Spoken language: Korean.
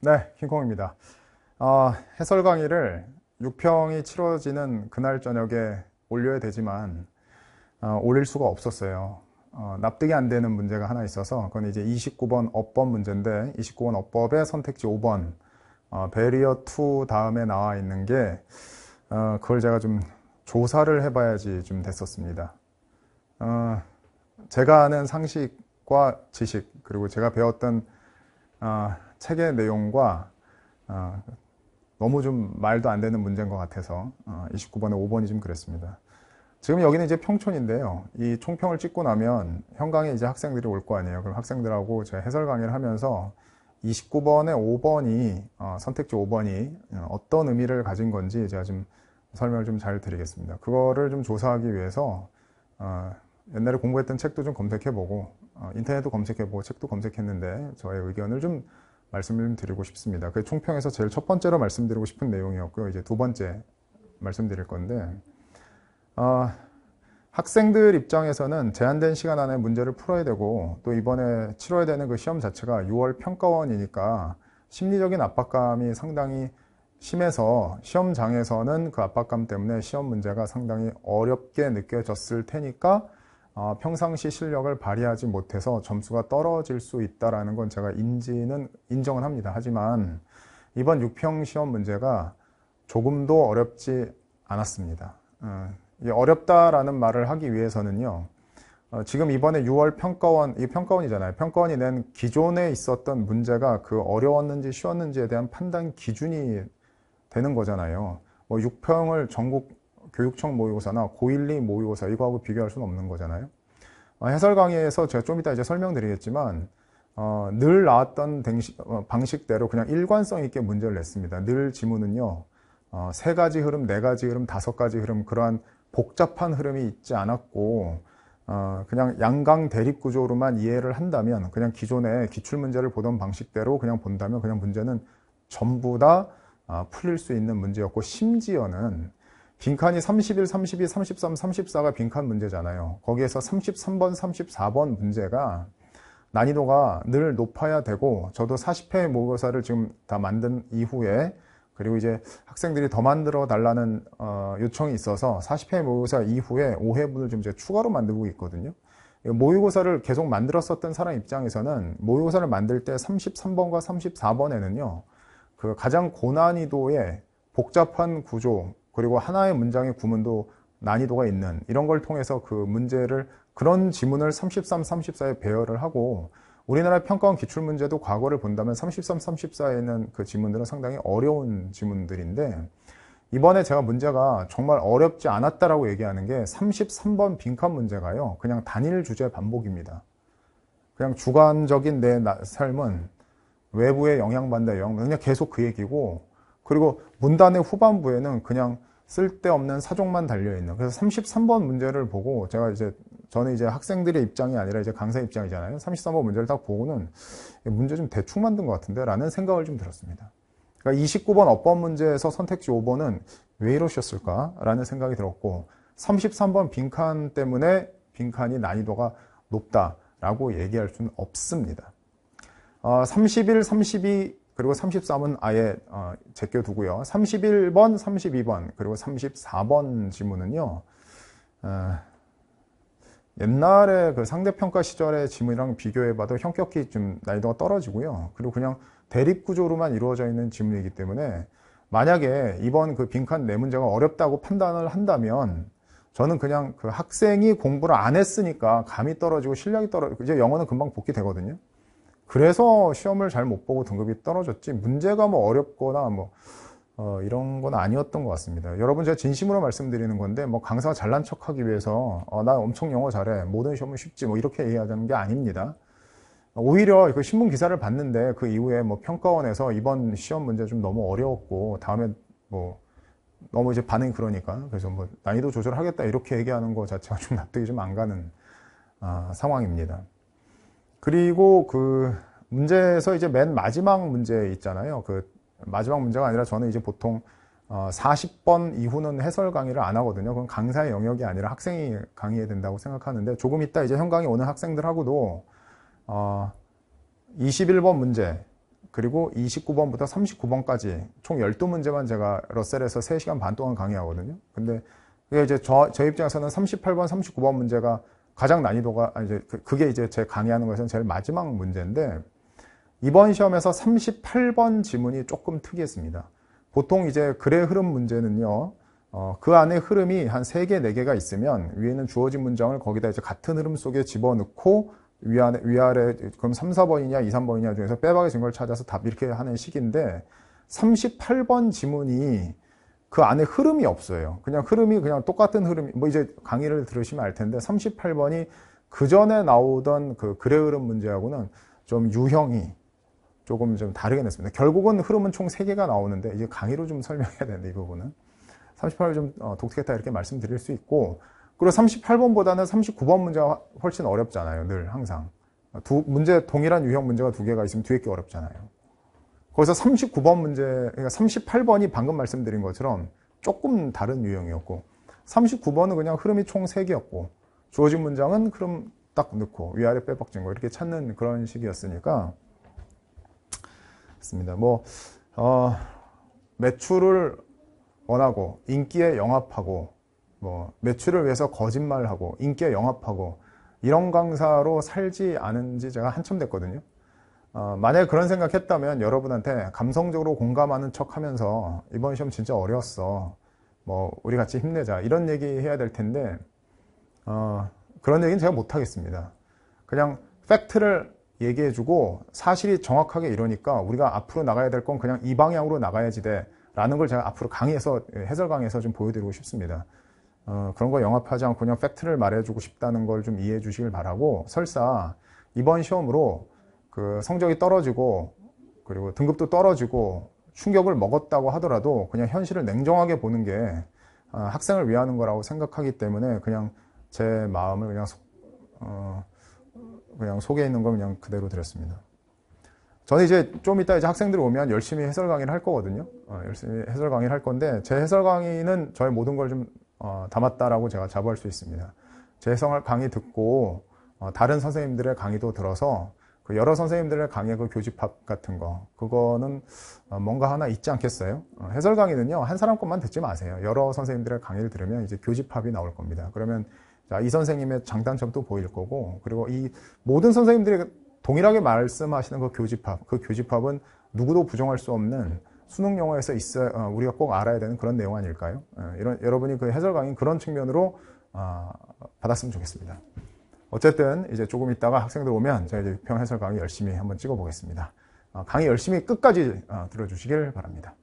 네, 킹콩입니다. 어, 해설 강의를 6평이 치러지는 그날 저녁에 올려야 되지만 어, 올릴 수가 없었어요. 어, 납득이 안 되는 문제가 하나 있어서 그건 이제 29번 업법 문제인데 29번 업법의 선택지 5번 베리어 2 다음에 나와 있는 게 어, 그걸 제가 좀 조사를 해봐야지 좀 됐었습니다. 어, 제가 아는 상식과 지식 그리고 제가 배웠던 아, 책의 내용과 어, 너무 좀 말도 안 되는 문제인 것 같아서 어, 29번에 5번이 좀 그랬습니다. 지금 여기는 이제 평촌인데요. 이 총평을 찍고 나면 현강에 이제 학생들이 올 거 아니에요. 그럼 학생들하고 제가 해설 강의를 하면서 29번에 5번이 어, 선택지 5번이 어, 어떤 의미를 가진 건지 제가 좀 설명을 좀 잘 드리겠습니다. 그거를 좀 조사하기 위해서 어, 옛날에 공부했던 책도 좀 검색해보고 어, 인터넷도 검색해보고 책도 검색했는데 저의 의견을 좀 말씀을 드리고 싶습니다. 그 총평에서 제일 첫 번째로 말씀드리고 싶은 내용이었고요. 이제 두 번째 말씀드릴 건데, 어, 학생들 입장에서는 제한된 시간 안에 문제를 풀어야 되고, 또 이번에 치러야 되는 그 시험 자체가 6월 평가원이니까 심리적인 압박감이 상당히 심해서 시험장에서는 그 압박감 때문에 시험 문제가 상당히 어렵게 느껴졌을 테니까 어, 평상시 실력을 발휘하지 못해서 점수가 떨어질 수 있다라는 건 제가 인지는 인정은 합니다. 하지만 이번 6평 시험 문제가 조금도 어렵지 않았습니다. 어, 어렵다라는 말을 하기 위해서는요. 어, 지금 이번에 6월 평가원, 이 평가원이잖아요. 평가원이 낸 기존에 있었던 문제가 그 어려웠는지 쉬웠는지에 대한 판단 기준이 되는 거잖아요. 뭐 6평을 전국 교육청 모의고사나 고12 모의고사 이거하고 비교할 수는 없는 거잖아요. 어, 해설 강의에서 제가 좀 이따 이제 설명드리겠지만 어, 늘 나왔던 어, 방식대로 그냥 일관성 있게 문제를 냈습니다. 늘 지문은요 어, 세 가지 흐름, 네 가지 흐름, 다섯 가지 흐름 그러한 복잡한 흐름이 있지 않았고 어, 그냥 양강 대립 구조로만 이해를 한다면 그냥 기존의 기출 문제를 보던 방식대로 그냥 본다면 그냥 문제는 전부 다 어, 풀릴 수 있는 문제였고 심지어는 빈칸이 31, 32, 33, 34가 빈칸 문제잖아요. 거기에서 33번, 34번 문제가 난이도가 늘 높아야 되고 저도 40회 모의고사를 지금 다 만든 이후에 그리고 이제 학생들이 더 만들어 달라는 어, 요청이 있어서 40회 모의고사 이후에 5회분을 좀 이제 추가로 만들고 있거든요. 모의고사를 계속 만들었었던 사람 입장에서는 모의고사를 만들 때 33번과 34번에는요, 그 가장 고난이도의 복잡한 구조, 그리고 하나의 문장의 구문도 난이도가 있는 이런 걸 통해서 그 문제를 그런 지문을 33, 34에 배열을 하고 우리나라 평가원 기출문제도 과거를 본다면 33, 34에 는그 지문들은 상당히 어려운 지문들인데 이번에 제가 문제가 정말 어렵지 않았다라고 얘기하는 게 33번 빈칸 문제가요. 그냥 단일 주제 반복입니다. 그냥 주관적인 내 삶은 외부의 영향받는 영향, 그냥 계속 그 얘기고 그리고 문단의 후반부에는 그냥 쓸데없는 사족만 달려있는 그래서 33번 문제를 보고 제가 이제 저는 이제 학생들의 입장이 아니라 이제 강사 입장이잖아요 33번 문제를 딱 보고는 문제 좀 대충 만든 것 같은데 라는 생각을 좀 들었습니다 그러니까 29번 업번 문제에서 선택지 5번은 왜 이러셨을까 라는 생각이 들었고 33번 빈칸 때문에 빈칸이 난이도가 높다라고 얘기할 수는 없습니다 어, 31, 32 그리고 33은 아예 어, 제껴두고요. 31번, 32번, 그리고 34번 지문은요. 어, 옛날에 그 상대평가 시절의 지문이랑 비교해봐도 형격이 좀 난이도가 떨어지고요. 그리고 그냥 대립구조로만 이루어져 있는 지문이기 때문에 만약에 이번 그 빈칸 네 문제가 어렵다고 판단을 한다면 저는 그냥 그 학생이 공부를 안 했으니까 감이 떨어지고 실력이 떨어지고 이제 영어는 금방 복귀되거든요. 그래서 시험을 잘 못 보고 등급이 떨어졌지 문제가 뭐 어렵거나 뭐 어, 이런 건 아니었던 것 같습니다. 여러분 제가 진심으로 말씀드리는 건데 뭐 강사가 잘난 척하기 위해서 어, 나 엄청 영어 잘해 모든 시험은 쉽지 뭐 이렇게 얘기하자는 게 아닙니다. 오히려 그 신문 기사를 봤는데 그 이후에 뭐 평가원에서 이번 시험 문제 좀 너무 어려웠고 다음에 뭐 너무 이제 반응이 그러니까 그래서 뭐 난이도 조절하겠다 이렇게 얘기하는 거 자체가 좀 납득이 좀 안 가는 아, 상황입니다. 그리고 그 문제에서 이제 맨 마지막 문제 있잖아요. 그 마지막 문제가 아니라 저는 이제 보통 어 40번 이후는 해설 강의를 안 하거든요. 그건 강사의 영역이 아니라 학생이 강의해야 된다고 생각하는데 조금 있다 이제 현강이 오는 학생들하고도 어 21번 문제 그리고 29번부터 39번까지 총 12문제만 제가 러셀에서 3시간 반 동안 강의하거든요. 근데 그게 이제 저, 제 입장에서는 38번, 39번 문제가 가장 난이도가, 아, 이제 그, 그게 이제 제 강의하는 것에서는 제일 마지막 문제인데, 이번 시험에서 38번 지문이 조금 특이했습니다. 보통 이제 글의 흐름 문제는요. 어, 그 안에 흐름이 한 3개, 4개가 있으면 위에는 주어진 문장을 거기다 이제 같은 흐름 속에 집어넣고 위아래, 위아래 그럼 3, 4번이냐 2, 3번이냐 중에서 빼박이증걸 찾아서 답 이렇게 하는 식인데 38번 지문이 그 안에 흐름이 없어요. 그냥 흐름이 그냥 똑같은 흐름이 뭐 이제 강의를 들으시면 알 텐데 38번이 그 전에 나오던 그 글의 흐름 문제하고는 좀 유형이 조금 좀 다르게 냈습니다. 결국은 흐름은 총 3개가 나오는데 이제 강의로 좀 설명해야 되는데 이 부분은 38을 좀 어, 독특했다 이렇게 말씀드릴 수 있고 그리고 38번보다는 39번 문제가 훨씬 어렵잖아요. 늘 항상 두 문제 동일한 유형 문제가 두 개가 있으면 뒤에 게 어렵잖아요. 거기서 39번 문제 그러니까 38번이 방금 말씀드린 것처럼 조금 다른 유형이었고 39번은 그냥 흐름이 총 3개였고 주어진 문장은 흐름 딱 넣고 위아래 빼박진 거 이렇게 찾는 그런 식이었으니까 있습니다. 뭐 어, 매출을 원하고 인기에 영합하고 뭐 매출을 위해서 거짓말하고 인기에 영합하고 이런 강사로 살지 않은 지 제가 한참 됐거든요. 어, 만약에 그런 생각했다면 여러분한테 감성적으로 공감하는 척 하면서 이번 시험 진짜 어려웠어. 뭐, 우리 같이 힘내자. 이런 얘기 해야 될 텐데, 어, 그런 얘기는 제가 못하겠습니다. 그냥 팩트를 얘기해주고 사실이 정확하게 이러니까 우리가 앞으로 나가야 될 건 그냥 이 방향으로 나가야지 돼 라는 걸 제가 앞으로 강의에서 예, 해설 강의에서 좀 보여드리고 싶습니다. 어, 그런 거 영합하지 않고 그냥 팩트를 말해주고 싶다는 걸 좀 이해해 주시길 바라고 설사 이번 시험으로 그 성적이 떨어지고 그리고 등급도 떨어지고 충격을 먹었다고 하더라도 그냥 현실을 냉정하게 보는 게 아, 학생을 위하는 거라고 생각하기 때문에 그냥 제 마음을 그냥 속, 어, 그냥 속에 있는 거 그냥 그대로 드렸습니다. 저는 이제 좀 이따 이제 학생들 오면 열심히 해설 강의를 할 거거든요. 어, 열심히 해설 강의를 할 건데 제 해설 강의는 저의 모든 걸좀 어, 담았다라고 제가 자부할 수 있습니다. 제 해설 강의 듣고 어, 다른 선생님들의 강의도 들어서 그 여러 선생님들의 강의 그 교집합 같은 거 그거는 어, 뭔가 하나 있지 않겠어요? 어, 해설 강의는요 한 사람 것만 듣지 마세요. 여러 선생님들의 강의를 들으면 이제 교집합이 나올 겁니다. 그러면 자, 이 선생님의 장단점도 보일 거고, 그리고 이 모든 선생님들이 동일하게 말씀하시는 그 교집합, 그 교집합은 누구도 부정할 수 없는 수능 영어에서 있어 어, 우리가 꼭 알아야 되는 그런 내용 아닐까요? 어, 이런 여러분이 그 해설 강의 그런 측면으로 어, 받았으면 좋겠습니다. 어쨌든 이제 조금 있다가 학생들 오면 제가 이제 평 해설 강의 열심히 한번 찍어보겠습니다. 어, 강의 열심히 끝까지 어, 들어주시길 바랍니다.